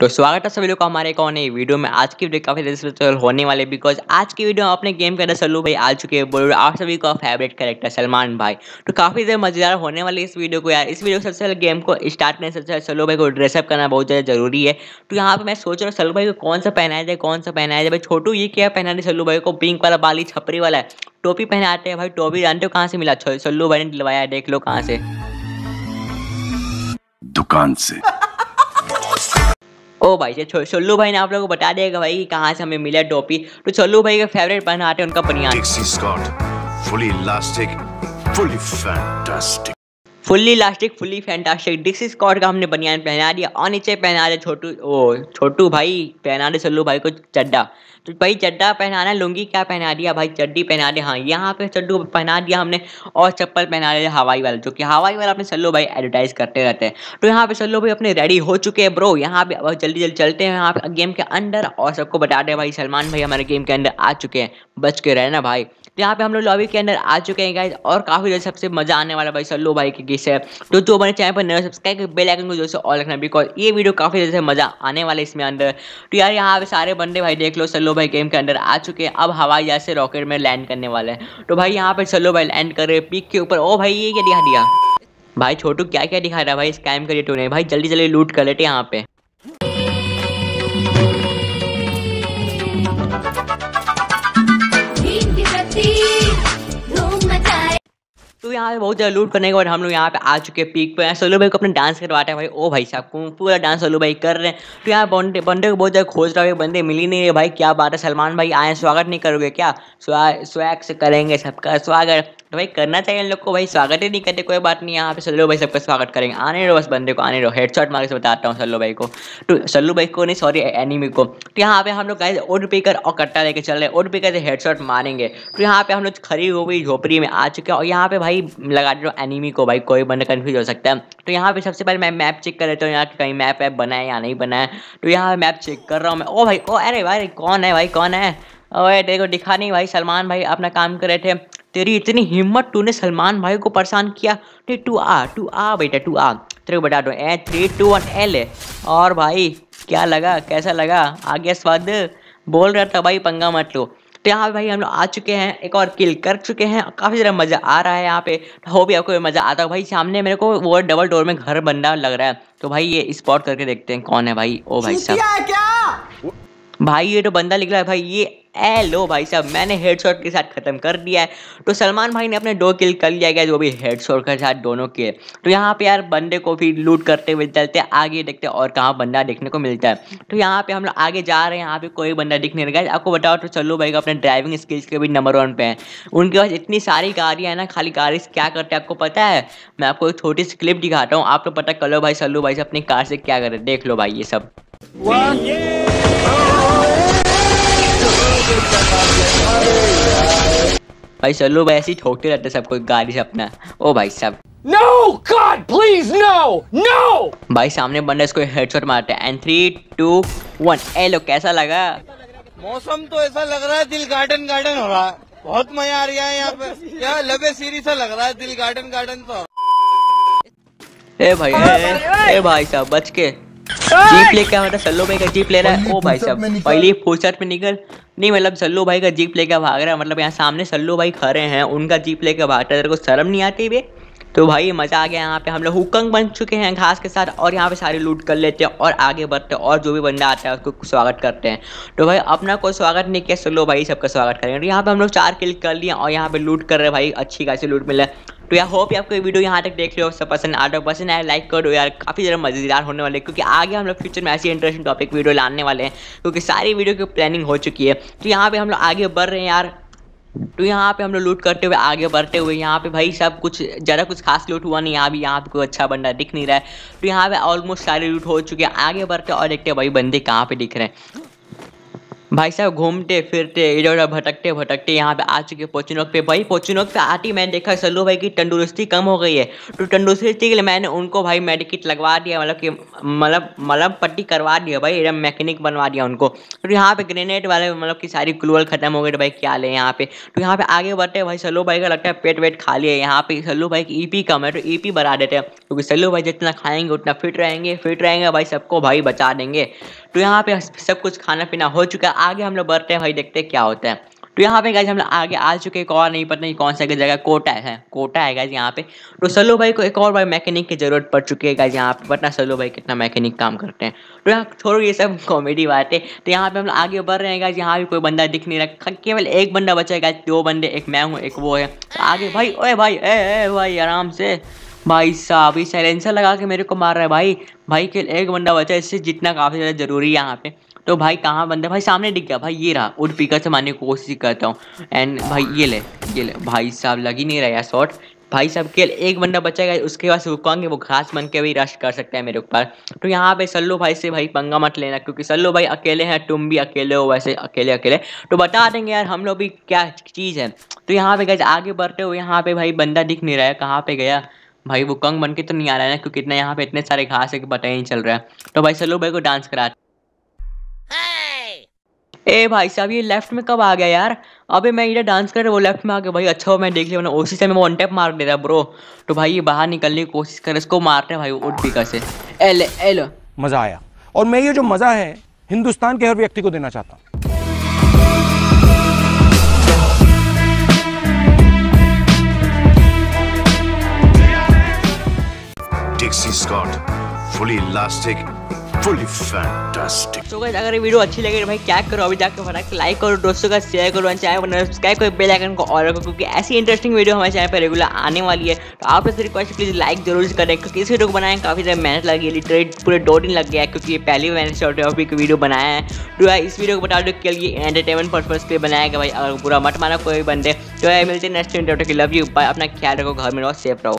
तो स्वागत है सभी लोग का हमारे एक और नई वीडियो में आज की वीडियो काफी स्पेशल होने वाले बिकॉज आज की वीडियो में अपने गेम के अंदर सलू भाई आ चुके हैं बॉलीवुड आप सभी का फेवरेट कैरेक्टर सलमान भाई तो काफी ज्यादा मजेदार होने वाले इस वीडियो को यार इस वीडियो सबसे पहले गेम को स्टार्ट करने सबसे सलू भाई को ड्रेसअप करना बहुत ज्यादा जरूरी है तो यहाँ पे मैं सोच रहा हूँ सलू भाई को कौन सा पहनाया जाए कौन सा पहनाया जाए भाई छोटू ये क्या पहना दे सलू भाई को पिंक वाला बाली छपरी वाला है टोपी पहनाते हैं भाई टोपी जानते हो कहाँ से मिला सल्लू भाई ने दिलवाया देख लो कहाँ से दुकान से ओ भाई से सोल्लू भाई ने आप लोगों को बता देगा भाई कि कहाँ से हमें मिला टोपी तो सोल्लू भाई का फेवरेट पहनाते हैं उनका बनियान fully elastic fully fantastic fully elastic fully fantastic Dixcy Scott का हमने बनियान पहना दिया और नीचे पहना दिया छोटू ओ छोटू भाई पहना दे सल्लू भाई को चड्डा तो भाई चड्डा पहनाना लुंगी क्या पहना दिया भाई चड्डी पहना दिया हाँ यहाँ पे चड्डू पहना दिया हमने और चप्पल पहना दिया हवाई वाला जो कि हवाई वाला अपने सल्लू भाई एडवर्टाइज करते रहते हैं तो यहाँ पे सल्लू भाई अपने रेडी हो चुके हैं ब्रो यहाँ पे बहुत जल्दी जल्दी चलते हैं यहाँ पे गेम के अंदर और सबको बता दें भाई सलमान भाई हमारे गेम के अंदर आ चुके हैं बच के रहना भाई तो यहाँ पे हम लोग लॉबी के अंदर आ चुके हैं गाइज और काफी ज्यादा सबसे मजा आने वाला भाई सर लो भाई की किस है तो जो मेरे चैनल पर नया सब्सक्राइब बेल आइकन को जो है ऑल रखना बिकॉज ये वीडियो काफी ज्यादा से मजा आने वाला है इसमें अंदर तो यार यहाँ पे सारे बंदे भाई देख लो सलो भाई गेम के अंदर आ चुके हैं अब हवाई जहाज से रॉकेट में लैंड करने वाले हैं तो भाई यहाँ पे सलो भाई लैंड कर रहे पिक के ऊपर ओ भाई ये क्या दिखा दिया भाई छोटू क्या क्या दिखा रहा है भाई स्कैम करिए तूने भाई जल्दी जल्दी लूट कर लेते यहाँ पे यहाँ पे बहुत ज़्यादा लूट करने के बाद हम लोग यहाँ पे आ चुके हैं पीक पे सोलू भाई को अपने डांस करवाते हैं भाई ओ भाई साहब पूरा डांस सोलू भाई कर रहे हैं तो यहाँ बंदे बंदे को बहुत ज़्यादा खोज रहा है बंदे मिली नहीं है भाई क्या बात है सलमान भाई आए स्वागत नहीं करोगे क्या स्वैग से करेंगे सबका स्वागत तो भाई करना चाहिए इन लोग को भाई स्वागत ही नहीं करते कोई बात नहीं यहाँ पे सल्लू भाई सबका स्वागत करेंगे आने रहो बस बंदे को आने रहो हेड शॉट मार के बताता हूँ सल्लू भाई को तो सल्लू भाई को नहीं सॉरी एनिमी को तो यहाँ पे हम लोग गाइस ओड पिकर और कट्टा लेके चल रहे हैं ओड पिकर से शॉट मारेंगे तो यहाँ पे हम लोग खरी हो गई झोपड़ी में आ चुके हैं और यहाँ पे भाई लगा दे रहा हूँ एनिमी को भाई कोई बंदा कन्फ्यूज हो सकता है तो यहाँ पे सबसे पहले मैं मैप चेक कर लेता हूँ यहाँ कहीं मैप वैप बनाए या नहीं बनाए तो यहाँ मैप चेक कर रहा हूँ मैं ओ भाई ओ अरे भाई कौन है भाई कौन है ओए देखो दिखा नहीं भाई सलमान भाई अपना काम कर रहे थे तेरी इतनी हिम्मत तूने सलमान भाई को परेशान किया नहीं टू आ टू आ बेटा टू आ तेरे को बता दो A three two one L और भाई क्या लगा कैसा लगा आ गया स्वाद बोल रहा था भाई पंगा मत लो तो यहाँ पे भाई हम लोग आ चुके हैं एक और किल कर चुके हैं काफ़ी ज़्यादा मज़ा आ रहा है यहाँ पे हो भी आपको मज़ा आता है भाई सामने मेरे को वो डबल डोर में घर बन रहा लग रहा है तो भाई ये स्पॉट करके देखते हैं कौन है भाई ओ भाई साहब भाई ये तो बंदा निकला है भाई ये एलो भाई साहब मैंने हेडशॉट के साथ खत्म कर दिया है तो सलमान भाई ने अपने दो किल कर लिया गया जो भी हेडशॉट के साथ दोनों के तो यहाँ पे यार बंदे को भी लूट करते हुए चलते आगे देखते और कहाँ बंदा देखने को मिलता है तो यहाँ पे हम लोग आगे जा रहे हैं यहाँ पे कोई बंदा दिखने लगा आपको बताओ तो चलो भाई अपने ड्राइविंग स्किल्स के भी नंबर वन पे हैं उनके पास इतनी सारी गाड़ियाँ हैं ना खाली गाड़ी क्या करते हैं आपको पता है मैं आपको एक छोटी सी क्लिप दिखाता हूँ आपको पता कर लो भाई सल्लू भाई से अपनी कार से क्या कर देख लो भाई ये सब भाई चलो भाई ऐसे ही ठोकते रहते सबको गाड़ी से अपना ओ भाई साहब no god please no no भाई सामने बंदा इसको हेडशॉट मारते हैं एंड थ्री टू वन ए लो कैसा लगा मौसम तो ऐसा लग रहा है दिल गार्डन गार्डन हो रहा है बहुत मजा आ रहा है यहाँ पे क्या लबे सीरी सा लग रहा है दिल गार्डन गार्डन तो ए हाँ, भाई ए भाई साहब बच के जीप लेके हमारा सल्लो भाई का जीप ले रहा है ओ भाई साहब पहली फुर्सत में निकल नहीं मतलब सल्लू भाई का जीप लेकर भाग रहा है मतलब यहाँ सामने सल्लू भाई खड़े हैं उनका जीप लेकर भाग रहा है तेरे को शर्म नहीं आती वे तो भाई मज़ा आ गया यहाँ पे हम लोग हुकंग बन चुके हैं घास के साथ और यहाँ पे सारे लूट कर लेते हैं और आगे बढ़ते हैं और जो भी बंदा आता है उसको स्वागत करते हैं तो भाई अपना कोई स्वागत नहीं किया सलो भाई सबका स्वागत करेंगे तो यहाँ पे हम लोग चार किल कर लिए और यहाँ पे लूट कर रहे हैं भाई अच्छी खासी लूट मिला तो यार होप आपको ये वीडियो यहाँ तक देख लो सब पसंद आठ पसंद आया लाइक करो यार काफ़ी ज़्यादा मज़ेदार होने वाले क्योंकि आगे हम लोग फ्यूचर में ऐसी इंटरेस्टिंग टॉपिक वीडियो लाने वाले हैं क्योंकि सारी वीडियो की प्लानिंग हो चुकी है तो यहाँ पर हम लोग आगे बढ़ रहे हैं यार तो यहाँ पे हम लोग लूट करते हुए आगे बढ़ते हुए यहाँ पे भाई सब कुछ ज़्यादा कुछ खास लूट हुआ नहीं यहाँ भी यहाँ पे कोई अच्छा बंदा दिख नहीं रहा है तो यहाँ पे ऑलमोस्ट सारे लूट हो चुके हैं आगे बढ़ते और देखते हैं भाई बंदे कहाँ पे दिख रहे हैं भाई साहब घूमते फिरते इधर उधर भटकते भटकते यहाँ पे आ चुके पोचिन पे भाई पोचिन पे आती मैंने देखा सल्लू भाई की तंदुरुस्ती कम हो गई है तो तंदुरुस्ती के लिए मैंने उनको भाई मेडिकिट लगवा दिया मतलब कि मतलब मतलब पट्टी करवा दिया भाई इधर मैकेनिक बनवा दिया उनको तो यहाँ पे ग्रेनेड वाले मतलब की सारी ग्लूअल खत्म हो गई तो भाई क्या ले यहाँ पे तो यहाँ पे आगे बढ़ते भाई सल्लू भाई का लगता है पेट वेट खा लिया यहाँ पे सल्लू भाई की ई e कम है तो ई e बढ़ा देते हैं क्योंकि सल्लू भाई जितना खाएंगे उतना फिट रहेंगे फिट रहेंगे भाई सबको भाई बचा देंगे तो यहाँ पे सब कुछ खाना पीना हो चुका है आगे हम लोग बढ़ते हैं भाई देखते हैं क्या होता है तो यहाँ पे गाइज हम लोग आगे आ चुके एक और नहीं पता नहीं कौन सा जगह कोटा है कोटा है गाइज यहाँ पे तो सलो भाई को एक और भाई मैकेनिक की जरूरत पड़ चुकी है गाइज यहाँ पे पता सलो भाई कितना मैकेनिक काम करते हैं तो यहाँ छोड़ो ये सब कॉमेडी बात है तो यहाँ पे हम लोग आगे बढ़ रहे हैं गाइज यहाँ पे कोई बंदा दिख नहीं रहा केवल एक बंदा बचा है गाइज दो बंदे एक मैं हूँ एक वो है तो आगे भाई ओए भाई ए भाई आराम से भाई साहब ये साइलेंसर लगा के मेरे को मार रहा है भाई भाई केवल एक बंदा बचा है इससे जितना काफ़ी ज़्यादा जरूरी है यहाँ पे तो भाई कहाँ बंदा भाई सामने दिख गया भाई ये रहा उठ पीकर से मारने की कोशिश करता हूँ एंड भाई ये ले ये ले भाई साहब लग ही नहीं रहा यार शॉट भाई साहब के एक बंदा बचेगा उसके बाद रुकवाएंगे वो घास बन के भी रश कर सकता है मेरे ऊपर तो यहाँ पे सल्लो भाई से भाई पंगा मत लेना क्योंकि सल्लो भाई अकेले हैं तुम भी अकेले हो वैसे अकेले अकेले तो बता देंगे यार हम लोग भी क्या चीज़ है तो यहाँ पे गए आगे बढ़ते हुए यहाँ पे भाई बंदा दिख नहीं रहा है कहाँ पे गया भाई वो कंग बन के तो नहीं आ रहा है ना क्योंकि इतना यहाँ पे इतने सारे घास है कि पता ही नहीं चल रहा है तो भाई सल्लो भाई को डांस करा ए भाई साहब ये लेफ्ट में कब आ गया यार अबे मैं इधर डांस कर रहा वो लेफ्ट में आ गया भाई अच्छा हो मैं देख लिया मैंने उसी से मैं वन टैप मार दे रहा ब्रो तो भाई ये बाहर निकलने की कोशिश कर इसको मारते हैं भाई उठ पिका से एल एल मज़ा आया और मैं ये जो मज़ा है हिंदुस्तान के हर व्यक्ति को देना चाहता हूँ Dixie Scott, fully elastic तो अगर ये वीडियो अच्छी लगे तो भाई क्या करो अभी जाकर बना लाइक करो दोस्तों का शेयर करो चैनल को सब्सक्राइब करो बेल आइकन को और रखो क्योंकि ऐसी इंटरेस्टिंग वीडियो हमारे चैनल पर रेगुलर आने वाली है तो आप इस रिक्वेस्ट प्लीज लाइक जरूर करें क्योंकि इस वीडियो को बनाए काफ़ी ज़्यादा मेहनत लगी है पूरे दो दिन लग गया है क्योंकि पहली मैंने शॉर्ट ऑफ वीडियो बनाया है तो इस वीडियो को बता दो के लिए एंटरटेनमेंट पर्पज के लिए बनाया गया भाई अगर पूरा मत माना कोई बंदे तो मिलते नेक्स्ट इंटरव्यू की लव यू अपना ख्याल रखो घर में रहो सेफ रहो